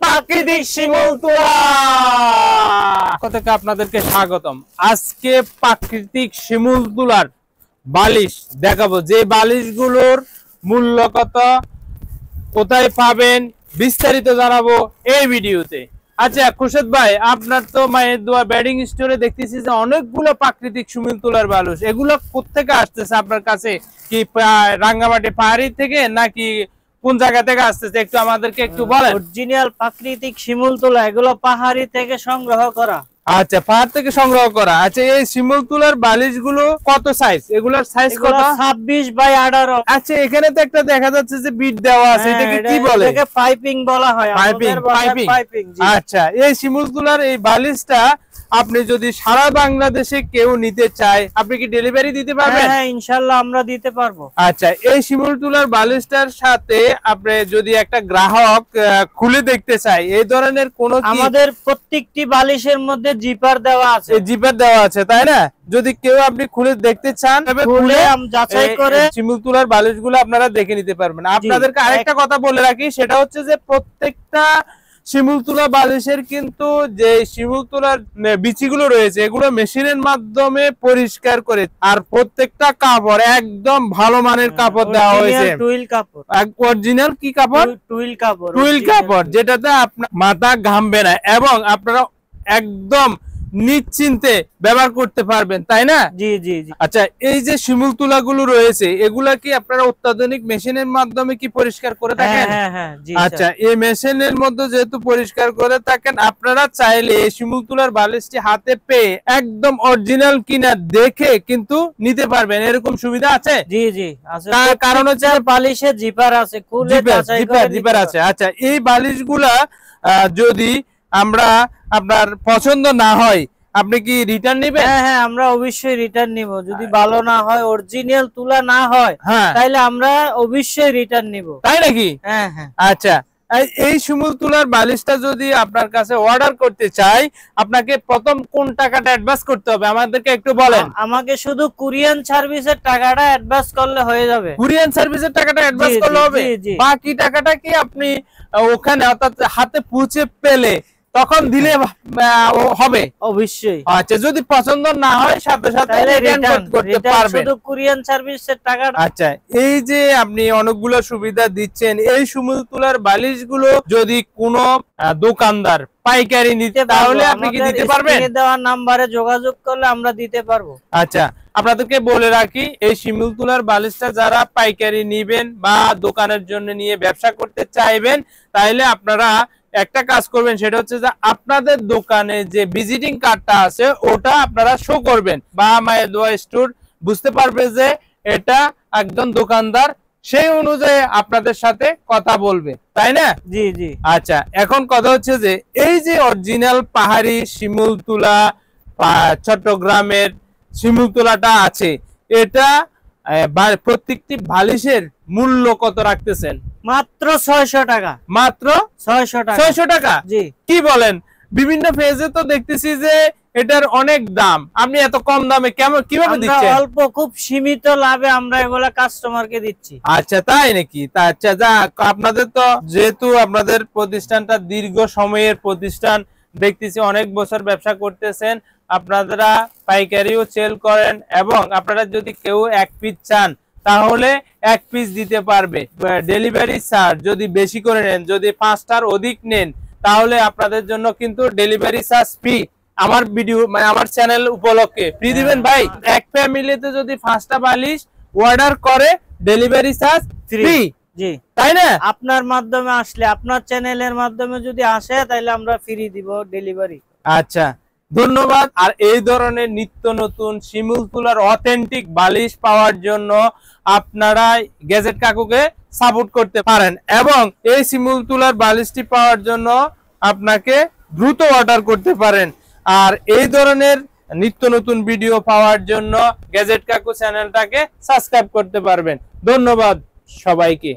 থেকে আপনাদেরকে স্বাগতম আজকে প্রাকৃতিক শিমুল তুলার বালিশ দেখাবো যে বালিশগুলোর মূল্য কত কোথায় পাবেন বিস্তারিত জানাবো এই ভিডিওতে আচ্ছা খুশেদ ভাই আপনার তো মায়ের দোয়া ব্যাডিং স্টোরে দেখতেছি যে অনেকগুলো প্রাকৃতিক সুমিল তোলার বালুস এগুলো কোথেকে আসতেছে আপনার কাছে কি রাঙ্গামাটি পাহাড়ি থেকে নাকি কোন জায়গা থেকে আসতেছে একটু আমাদেরকে একটু বলেন অরিজিনাল প্রাকৃতিক শিমুল তোলা এগুলো পাহাড়ি থেকে সংগ্রহ করা আচ্ছা পাহাড় থেকে সংগ্রহ করা আচ্ছা এই শিমুল তুলার বালিশ গুলো কত সাইজ এগুলোর সাইজ কত ছাব্বিশ বাই আঠারো আচ্ছা এখানে তো একটা দেখা যাচ্ছে যে বিট দেওয়া আছে হ্যাঁ, এটাকে কি বলে পাইপিং বলা হয় পাইপিং পাইপিং আচ্ছা এই শিমুল তুলার এই বালিশটা আপনি যদি সারা বাংলাদেশে কেউ নিতে চায় আপনি কি ডেলিভারি দিতে হ্যাঁ, পারবেন হ্যাঁ ইনশাআল্লাহ আমরা দিতে পারবো আচ্ছা এই শিমুল তুলার বালিশটার সাথে আপনি যদি একটা গ্রাহক খুলে দেখতে চায় এই ধরনের কোন আমাদের প্রত্যেকটি বালিশের মধ্যে জিপার দেওয়া আছে জিপার দেওয়া আছে তাই না যদি কেউ আপনি খুলে দেখতে চান খুলে যাচাই করে শিমুল তুলার বালিশগুলো আপনারা দেখে নিতে পারবেন আপনাদেরকে আরেকটা কথা বলে রাখি সেটা হচ্ছে যে প্রত্যেকটা শিমুলতুলা বালিশের কিন্তু যে শিমুলতুলার বিচি বিচিগুলো রয়েছে এগুলো মেশিনের মাধ্যমে পরিষ্কার করে আর প্রত্যেকটা কাপড় একদম ভালো মানের হ্যাঁ, কাপড় দেওয়া হয়েছে অরিজিনাল কি কাপড় টুইল কাপড় টুইল কাপড় যেটাতে আপনার মাথা ঘামবে না এবং আপনারা একদম নিশ্চিন্তে ব্যবহার করতে পারবেন তাই না জি জি জি আচ্ছা এই যে শিমুল তুলা গুলো রয়েছে এগুলা কি আপনারা অত্যাধুনিক মেশিনের মাধ্যমে কি পরিষ্কার করে হ্যাঁ, থাকেন হ্যাঁ, হ্যাঁ, আচ্ছা এই মেশিনের মধ্যে যেহেতু পরিষ্কার করে থাকেন আপনারা চাইলে এই শিমুল তুলার বালিশটি হাতে পেয়ে একদম অরিজিনাল কিনা দেখে কিন্তু নিতে পারবেন এরকম সুবিধা আছে জি জি তার কারণ হচ্ছে বালিশের জিপার আছে জিপার জিপার আছে আচ্ছা এই বালিশগুলা যদি আমরা আপনার পছন্দ না হয় আপনি কি রিটার্ন নিবেন হ্যাঁ হ্যাঁ আমরা অবশ্যই রিটার্ন নিব যদি আচ্ছা। ভালো না হয় অরিজিনাল তুলা না হয় হ্যাঁ। তাহলে আমরা অবশ্যই রিটার্ন নিব তাই নাকি হ্যাঁ হ্যাঁ আচ্ছা এই সুমুল তুলার বালিশটা যদি আপনার কাছে অর্ডার করতে চাই আপনাকে প্রথম কোন টাকাটা অ্যাডভান্স করতে হবে আমাদেরকে একটু বলেন আমাকে শুধু কুরিয়ান সার্ভিসের টাকাটা অ্যাডভান্স করলে হয়ে যাবে কুরিয়ান সার্ভিসের টাকাটা অ্যাডভান্স করলে হবে বাকি টাকাটা কি আপনি ওখানে অর্থাৎ হাতে পৌঁছে পেলে তখন দিলে হ্যাঁ। হবে অবশ্যই আচ্ছা যদি পছন্দ না হয় সাথে সাথে টাকা আচ্ছা এই যে আপনি অনেকগুলো সুবিধা দিচ্ছেন এই সুমুল তুলার গুলো যদি কোনো দোকানদার পাইকারি নিতে তাহলে আপনি কি দিতে পারবেন দেওয়ার নাম্বারে যোগাযোগ করলে আমরা দিতে পারবো আচ্ছা আপনাদেরকে বলে রাখি এই শিমুল বালিশটা যারা পাইকারি নিবেন বা দোকানের জন্য নিয়ে ব্যবসা করতে চাইবেন তাহলে আপনারা একটা কাজ করবেন সেটা হচ্ছে যে আপনাদের দোকানে যে ভিজিটিং কার্ডটা আছে ওটা আপনারা শো করবেন বা মায়ের দোয়া স্টোর বুঝতে পারবে যে এটা একজন দোকানদার সেই অনুযায়ী আপনাদের সাথে কথা বলবে তাই না জি জি আচ্ছা এখন কথা হচ্ছে যে এই যে অরিজিনাল পাহাড়ি শিমুল তুলা চট্টগ্রামের শিমুল তুলাটা আছে এটা প্রত্যেকটি বালিশের মূল্য কত রাখতেছেন মাত্র ছয়শ টাকা মাত্র ছয়শ টাকা ছয়শ টাকা জি কি বলেন বিভিন্ন ফেজে তো দেখতেছি যে এটার অনেক দাম আপনি এত কম দামে কেমন কিভাবে দিচ্ছেন অল্প খুব সীমিত লাভে আমরা এগুলা কাস্টমারকে দিচ্ছি আচ্ছা তাই নাকি তা আচ্ছা যাক আপনাদের তো যেহেতু আপনাদের প্রতিষ্ঠানটা দীর্ঘ সময়ের প্রতিষ্ঠান দেখতেছি অনেক বছর ব্যবসা করতেছেন আপনারা পাইকারিও সেল করেন এবং আপনারা যদি কেউ এক পিস চান তাহলে এক পিস দিতে পারবে ডেলিভারি চার্জ যদি বেশি করে নেন যদি পাঁচটার অধিক নেন তাহলে আপনাদের জন্য কিন্তু ডেলিভারি চার্জ ফ্রি আমার ভিডিও মানে আমার চ্যানেল উপলক্ষে ফ্রি হ্যাঁ। দিবেন ভাই এক ফ্যামিলিতে যদি পাঁচটা বালিশ অর্ডার করে ডেলিভারি চার্জ ফ্রি জি তাই না আপনার মাধ্যমে আসলে আপনার চ্যানেলের মাধ্যমে যদি আসে তাহলে আমরা ফ্রি দিব ডেলিভারি আচ্ছা ধন্যবাদ আর এই ধরনের নিত্য নতুন শিমুল তুলার অথেন্টিক বালিশ পাওয়ার জন্য আপনারা গ্যাজেট কাকুকে সাপোর্ট করতে পারেন এবং এই শিমুল তুলার বালিশটি পাওয়ার জন্য আপনাকে দ্রুত অর্ডার করতে পারেন আর এই ধরনের নিত্য নতুন ভিডিও পাওয়ার জন্য গ্যাজেট কাকু চ্যানেলটাকে সাবস্ক্রাইব করতে পারবেন ধন্যবাদ সবাইকে